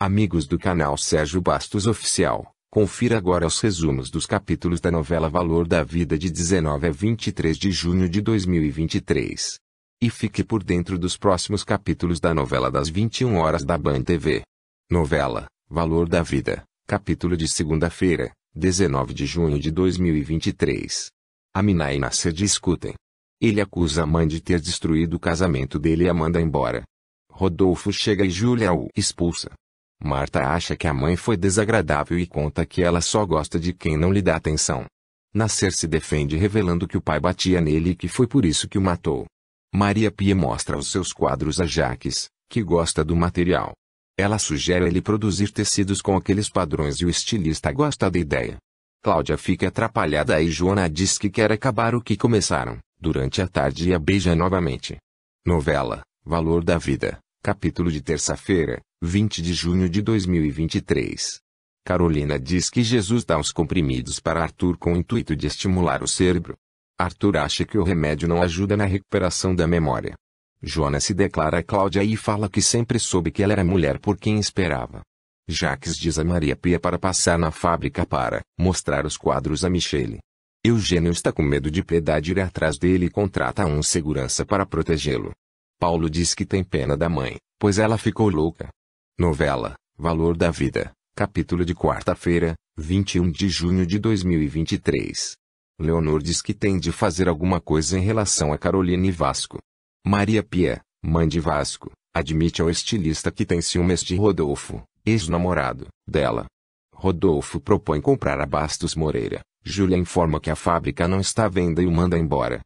Amigos do canal Sérgio Bastos Oficial, confira agora os resumos dos capítulos da novela Valor da Vida de 19 a 23 de junho de 2023. E fique por dentro dos próximos capítulos da novela das 21 horas da Band TV. Novela Valor da Vida, capítulo de segunda-feira, 19 de junho de 2023. Amina e Nasser discutem. Ele acusa a mãe de ter destruído o casamento dele e a manda embora. Rodolfo chega e Júlia o expulsa. Marta acha que a mãe foi desagradável e conta que ela só gosta de quem não lhe dá atenção. Nascer se defende revelando que o pai batia nele e que foi por isso que o matou. Maria Pia mostra os seus quadros a Jaques, que gosta do material. Ela sugere ele produzir tecidos com aqueles padrões e o estilista gosta da ideia. Cláudia fica atrapalhada e Joana diz que quer acabar o que começaram, durante a tarde e a beija novamente. Novela, Valor da Vida, capítulo de terça-feira, 20 de junho de 2023. Carolina diz que Jesus dá os comprimidos para Arthur com o intuito de estimular o cérebro. Arthur acha que o remédio não ajuda na recuperação da memória. Jonas se declara a Cláudia e fala que sempre soube que ela era mulher por quem esperava. Jacques diz a Maria Pia para passar na fábrica para mostrar os quadros a Michele. Eugênio está com medo de Piedade ir atrás dele e contrata um segurança para protegê-lo. Paulo diz que tem pena da mãe, pois ela ficou louca. Novela, Valor da Vida, capítulo de quarta-feira, 21 de junho de 2023. Leonor diz que tem de fazer alguma coisa em relação a Carolina e Vasco. Maria Pia, mãe de Vasco, admite ao estilista que tem ciúmes de Rodolfo, ex-namorado, dela. Rodolfo propõe comprar a Bastos Moreira. Júlia informa que a fábrica não está à venda e o manda embora.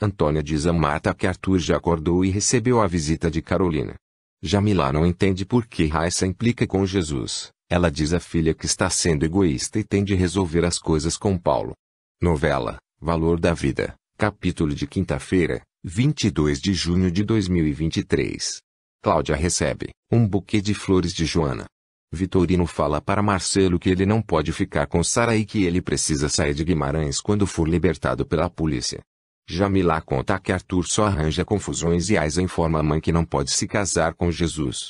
Antônia diz a Marta que Arthur já acordou e recebeu a visita de Carolina. Jamila não entende por que Raissa implica com Jesus. Ela diz à filha que está sendo egoísta e tem de resolver as coisas com Paulo. Novela, Valor da Vida, capítulo de quinta-feira, 22 de junho de 2023. Cláudia recebe um buquê de flores de Joana. Vitorino fala para Marcelo que ele não pode ficar com Sara e que ele precisa sair de Guimarães quando for libertado pela polícia. Jamila conta que Arthur só arranja confusões e as informa a mãe que não pode se casar com Jesus.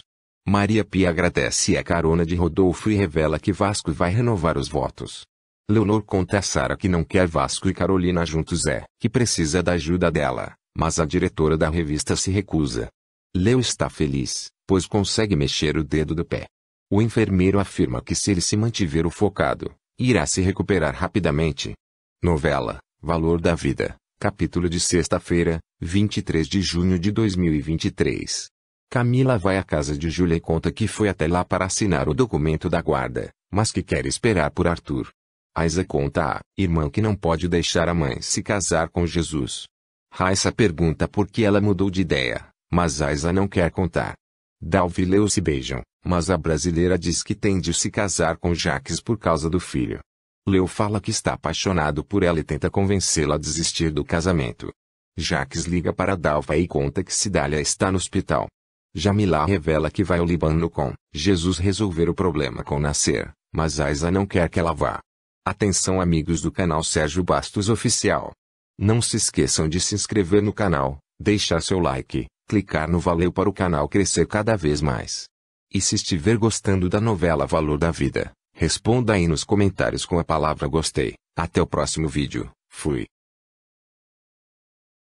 Maria Pia agradece a carona de Rodolfo e revela que Vasco vai renovar os votos. Leonor conta a Sara que não quer Vasco e Carolina juntos é, que precisa da ajuda dela, mas a diretora da revista se recusa. Leo está feliz, pois consegue mexer o dedo do pé. O enfermeiro afirma que se ele se mantiver o focado, irá se recuperar rapidamente. Novela, Valor da Vida. Capítulo de sexta-feira, 23 de junho de 2023. Camila vai à casa de Júlia e conta que foi até lá para assinar o documento da guarda, mas que quer esperar por Arthur. Aiza conta à irmã que não pode deixar a mãe se casar com Jesus. Raissa pergunta por que ela mudou de ideia, mas Aiza não quer contar. Dalvi e Leo se beijam, mas a brasileira diz que tem de se casar com Jaques por causa do filho. Leo fala que está apaixonado por ela e tenta convencê-la a desistir do casamento. Jacques liga para Dalva e conta que Sidália está no hospital. Jamila revela que vai ao Líbano com Jesus resolver o problema com Nascer, mas Aiza não quer que ela vá. Atenção amigos do canal Sérgio Bastos Oficial. Não se esqueçam de se inscrever no canal, deixar seu like, clicar no valeu para o canal crescer cada vez mais. E se estiver gostando da novela Valor da Vida, Responda aí nos comentários com a palavra gostei. Até o próximo vídeo. Fui.